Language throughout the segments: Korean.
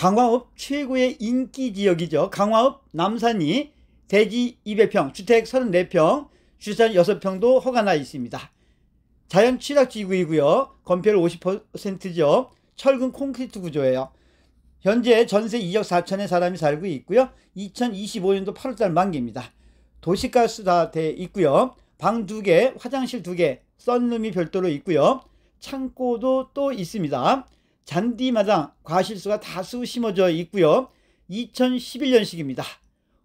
강화읍 최고의 인기 지역이죠. 강화읍 남산이 대지 200평, 주택 34평, 주산 6평도 허가 나 있습니다. 자연 취락지구이고요. 건폐율 50%죠. 철근 콘크리트 구조예요. 현재 전세 2억 4천의 사람이 살고 있고요. 2025년도 8월달 만기입니다. 도시가스 다 돼 있고요. 방2개 화장실 2개 썬룸이 별도로 있고요. 창고도 또 있습니다. 잔디마다 과실수가 다수 심어져 있고요. 2011년식입니다.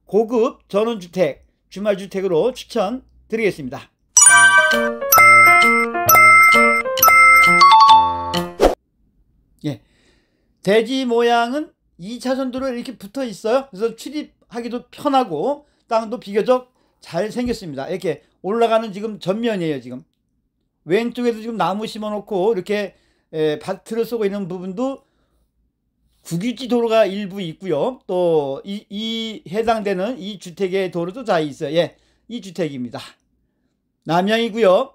고급 전원주택, 주말주택으로 추천드리겠습니다. 예. 대지 모양은 2차선 도로 이렇게 붙어 있어요. 그래서 출입하기도 편하고 땅도 비교적 잘 생겼습니다. 이렇게 올라가는 지금 전면이에요, 지금. 왼쪽에도 지금 나무 심어 놓고 이렇게 에, 예, 바을 쓰고 있는 부분도 국유지 도로가 일부 있고요. 또이이 해당되는 이 주택의 도로도 다 있어요. 예, 이 주택입니다. 남양이고요.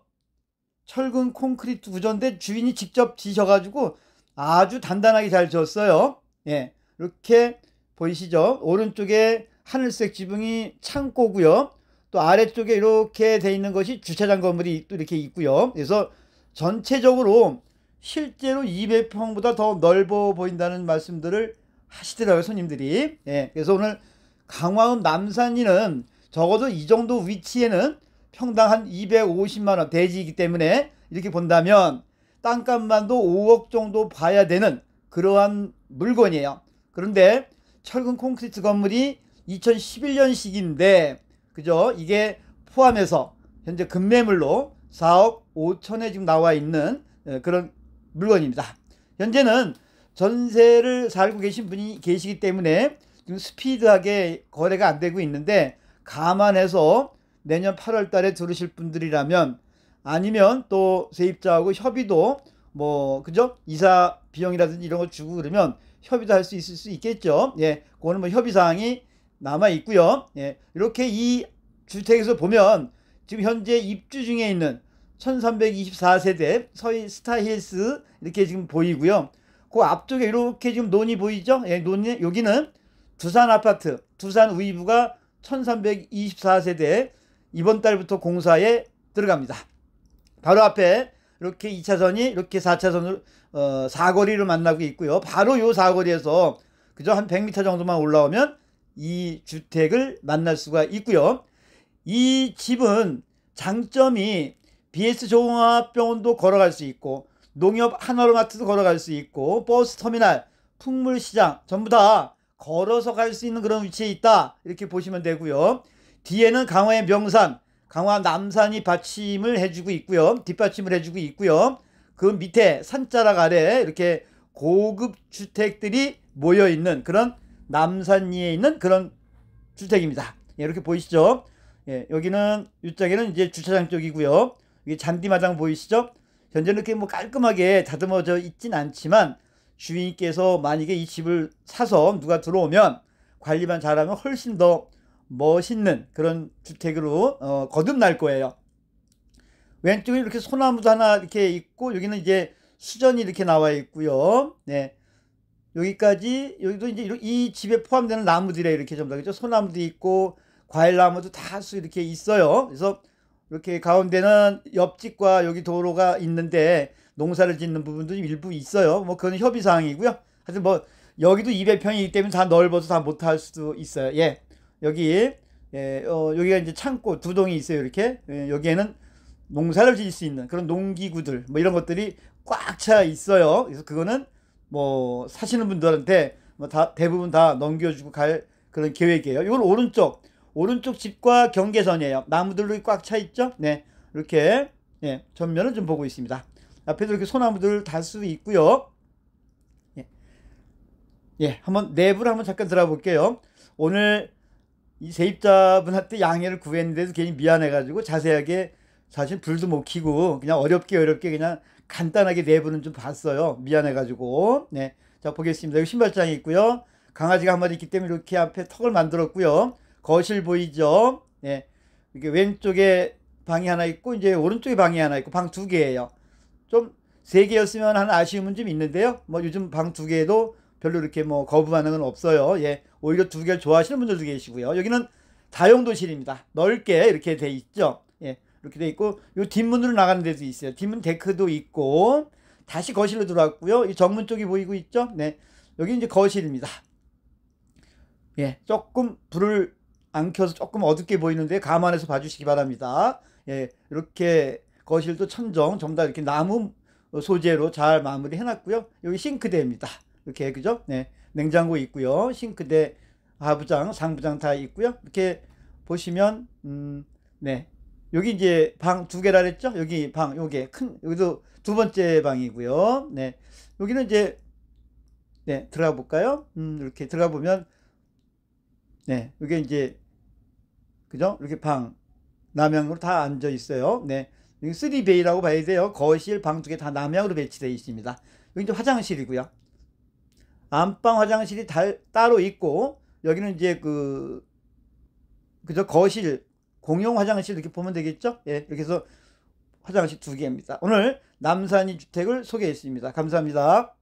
철근 콘크리트 구조인데 주인이 직접 지셔가지고 아주 단단하게 잘 지었어요. 예, 이렇게 보이시죠? 오른쪽에 하늘색 지붕이 창고고요. 또 아래쪽에 이렇게 돼 있는 것이 주차장 건물이 또 이렇게 있고요. 그래서 전체적으로 실제로 200평보다 더 넓어 보인다는 말씀들을 하시더라고요 손님들이 예, 그래서 오늘 강화읍 남산이는 적어도 이 정도 위치에는 평당 한 250만원 대지이기 때문에 이렇게 본다면 땅값만도 5억 정도 봐야 되는 그러한 물건이에요 그런데 철근 콘크리트 건물이 2011년식인데 그죠 이게 포함해서 현재 급매물로 4억 5천에 지금 나와 있는 예, 그런 물건입니다. 현재는 전세를 살고 계신 분이 계시기 때문에 지금 스피드하게 거래가 안 되고 있는데 감안해서 내년 8월 달에 들으실 분들이라면 아니면 또 세입자하고 협의도 뭐 그죠? 이사 비용이라든지 이런 걸 주고 그러면 협의도 할 수 있을 수 있겠죠. 예. 그거는 뭐 협의 사항이 남아 있고요. 예. 이렇게 이 주택에서 보면 지금 현재 입주 중에 있는 1324세대 서인 스타힐스 이렇게 지금 보이고요. 그 앞쪽에 이렇게 지금 논이 보이죠? 예, 논이 여기는 두산 아파트, 두산 우이부가 1324세대 이번 달부터 공사에 들어갑니다. 바로 앞에 이렇게 2차선이 이렇게 4차선으로 어, 사거리를 만나고 있고요. 바로 요 사거리에서 그저 한 100m 정도만 올라오면 이 주택을 만날 수가 있고요. 이 집은 장점이 BS 종합병원도 걸어갈 수 있고 농협 한화로마트도 걸어갈 수 있고 버스 터미널, 풍물시장 전부 다 걸어서 갈 수 있는 그런 위치에 있다 이렇게 보시면 되고요. 뒤에는 강화의 명산, 강화 남산이 받침을 해주고 있고요. 뒷받침을 해주고 있고요. 그 밑에 산자락 아래 이렇게 고급 주택들이 모여 있는 그런 남산리에 있는 그런 주택입니다. 예, 이렇게 보이시죠? 예, 여기는 유장에는 이제 주차장 쪽이고요. 이게 잔디마당 보이시죠? 현재 이렇게 뭐 깔끔하게 다듬어져 있진 않지만 주인께서 만약에 이 집을 사서 누가 들어오면 관리만 잘하면 훨씬 더 멋있는 그런 주택으로 어, 거듭날 거예요. 왼쪽에 이렇게 소나무도 하나 이렇게 있고 여기는 이제 수전이 이렇게 나와 있고요. 네. 여기까지 여기도 이제 이 집에 포함되는 나무들에 이렇게 좀부다죠 그렇죠? 소나무도 있고 과일 나무도 다 수 이렇게 있어요. 그래서 이렇게 가운데는 옆집과 여기 도로가 있는데 농사를 짓는 부분도 일부 있어요. 뭐 그건 협의 사항이고요. 하여튼 뭐 여기도 200평이기 때문에 다 넓어서 다 못할 수도 있어요. 예. 여기 예, 어, 여기가 이제 창고 두 동이 있어요. 이렇게 예, 여기에는 농사를 지을 수 있는 그런 농기구들 뭐 이런 것들이 꽉 차 있어요. 그래서 그거는 뭐 사시는 분들한테 뭐 다 대부분 다 넘겨주고 갈 그런 계획이에요. 이건 오른쪽 오른쪽 집과 경계선이에요. 나무들로 꽉 차 있죠? 네. 이렇게 예, 전면을 좀 보고 있습니다. 앞에도 이렇게 소나무들 다수 도 있고요. 예. 예, 한번 내부를 한번 잠깐 들어볼게요. 오늘 이 세입자분한테 양해를 구했는데도 괜히 미안해가지고 자세하게 사실 불도 못 켜고 그냥 어렵게 어렵게 그냥 간단하게 내부는 좀 봤어요. 미안해가지고. 네. 자, 보겠습니다. 여기 신발장이 있고요. 강아지가 한 마리 있기 때문에 이렇게 앞에 턱을 만들었고요. 거실 보이죠? 예. 이게 왼쪽에 방이 하나 있고 이제 오른쪽에 방이 하나 있고 방 두 개예요. 좀 세 개였으면 하는 아쉬움은 좀 있는데요. 뭐 요즘 방 두 개도 별로 이렇게 뭐 거부 반응은 없어요. 예. 오히려 두 개를 좋아하시는 분들도 계시고요. 여기는 다용도실입니다. 넓게 이렇게 돼 있죠. 예. 이렇게 돼 있고 요 뒷문으로 나가는 데도 있어요. 뒷문 데크도 있고 다시 거실로 들어왔고요. 이 정문 쪽이 보이고 있죠? 네. 여기 이제 거실입니다. 예. 조금 불을 안 켜서 조금 어둡게 보이는데 감안해서 봐주시기 바랍니다. 예, 이렇게 거실도 천정 전부 다 이렇게 나무 소재로 잘 마무리 해놨고요. 여기 싱크대입니다. 이렇게 그죠? 네, 냉장고 있고요. 싱크대 하부장, 상부장 다 있고요. 이렇게 보시면 음, 네. 여기 이제 방 두 개라 그랬죠? 여기 방 요게 큰 여기도 두 번째 방이고요. 네. 여기는 이제 네, 들어가 볼까요? 음, 이렇게 들어가 보면 네, 이게 이제 그죠? 이렇게 방 남향으로 다 앉아 있어요. 네. 여기 3베이라고 봐야 돼요. 거실, 방 두 개 다 남향으로 배치되어 있습니다. 여기 이 화장실이고요. 안방 화장실이 달, 따로 있고 여기는 이제 그 그죠? 거실 공용 화장실 이렇게 보면 되겠죠? 예. 이렇게 해서 화장실 두 개입니다. 오늘 남산이 주택을 소개했습니다. 감사합니다.